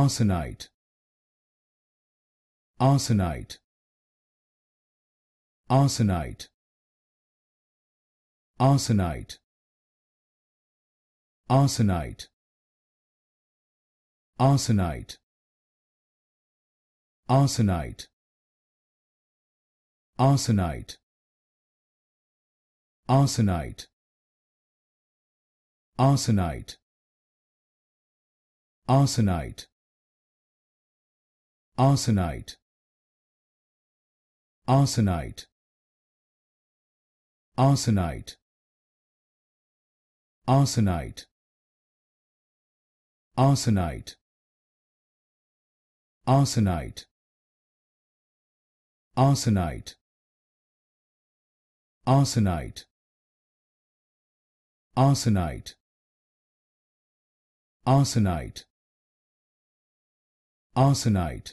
arsenite arsenite arsenite arsenite arsenite arsenite arsenite arsenite arsenite arsenite arsenite arsenite arsenite arsenite arsenite arsenite arsenite arsenite arsenite arsenite arsenite arsenite